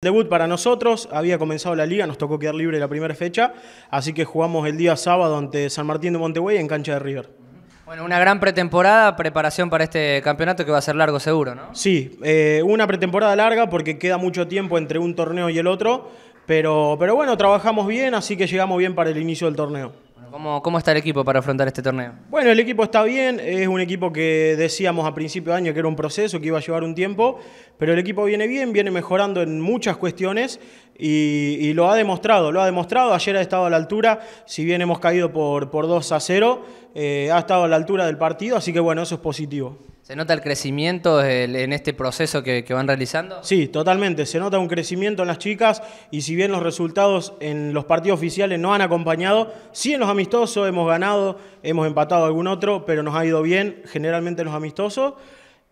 Debut para nosotros, había comenzado la liga, nos tocó quedar libre la primera fecha, así que jugamos el día sábado ante San Martín de Montegüey en cancha de River. Bueno, una gran pretemporada, preparación para este campeonato que va a ser largo seguro, ¿no? Sí, eh, una pretemporada larga porque queda mucho tiempo entre un torneo y el otro, pero, pero bueno, trabajamos bien, así que llegamos bien para el inicio del torneo. ¿cómo, está el equipo para afrontar este torneo? Bueno, el equipo está bien, es un equipo que decíamos a principio de año que era un proceso, que iba a llevar un tiempo, pero el equipo viene bien, viene mejorando en muchas cuestiones y, lo ha demostrado, lo ha demostrado, ayer ha estado a la altura, si bien hemos caído por, por 2 a 0, eh, ha estado a la altura del partido, así que bueno, eso es positivo. ¿Se nota el crecimiento en este proceso que, van realizando? Sí, totalmente. Se nota un crecimiento en las chicas y si bien los resultados en los partidos oficiales no han acompañado, sí en los amistosos hemos ganado, hemos empatado algún otro, pero nos ha ido bien generalmente en los amistosos.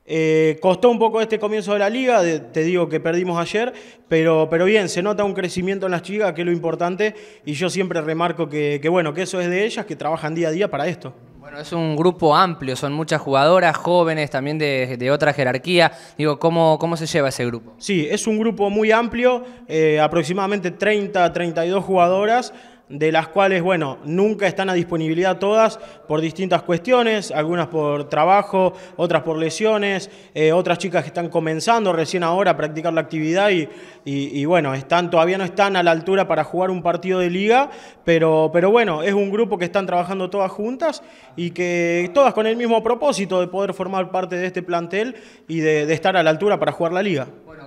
Eh, costó un poco este comienzo de la liga, te digo que perdimos ayer, pero, pero bien, se nota un crecimiento en las chicas, que es lo importante, y yo siempre remarco que, que bueno, que eso es de ellas, que trabajan día a día para esto es un grupo amplio, son muchas jugadoras, jóvenes, también de, otra jerarquía. Digo, ¿cómo, ¿cómo se lleva ese grupo? Sí, es un grupo muy amplio, eh, aproximadamente 30, 32 jugadoras de las cuales, bueno, nunca están a disponibilidad todas por distintas cuestiones, algunas por trabajo, otras por lesiones, eh, otras chicas que están comenzando recién ahora a practicar la actividad y, y, bueno, están, todavía no están a la altura para jugar un partido de liga, pero, pero bueno, es un grupo que están trabajando todas juntas y que todas con el mismo propósito de poder formar parte de este plantel y de, estar a la altura para jugar la liga.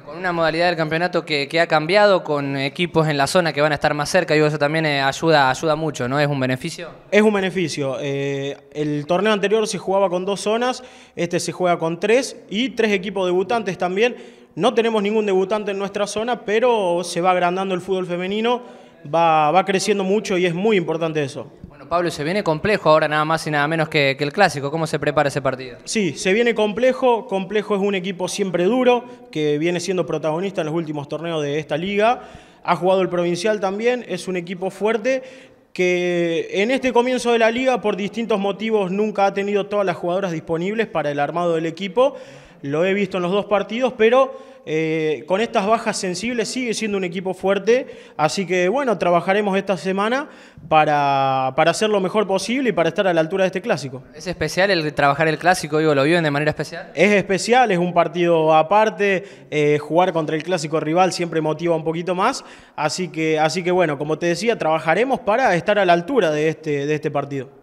Con una modalidad del campeonato que, ha cambiado, con equipos en la zona que van a estar más cerca, y eso también eh, ayuda, ayuda mucho, ¿no? ¿Es un beneficio? Es un beneficio. Eh, el torneo anterior se jugaba con dos zonas, este se juega con tres y tres equipos debutantes también. No tenemos ningún debutante en nuestra zona, pero se va agrandando el fútbol femenino, va, va creciendo mucho y es muy importante eso. Pablo, se viene complejo ahora nada más y nada menos que, que, el clásico. ¿Cómo se prepara ese partido? Sí, se viene complejo. Complejo es un equipo siempre duro, que viene siendo protagonista en los últimos torneos de esta liga. Ha jugado el provincial también, es un equipo fuerte que en este comienzo de la liga por distintos motivos nunca ha tenido todas las jugadoras disponibles para el armado del equipo lo he visto en los dos partidos, pero eh, con estas bajas sensibles sigue siendo un equipo fuerte, así que bueno, trabajaremos esta semana para, para hacer lo mejor posible y para estar a la altura de este clásico. ¿Es especial el trabajar el clásico, digo, lo viven de manera especial? Es especial, es un partido aparte, eh, jugar contra el clásico rival siempre motiva un poquito más, así que, así que bueno, como te decía, trabajaremos para estar a la altura de este, de este partido.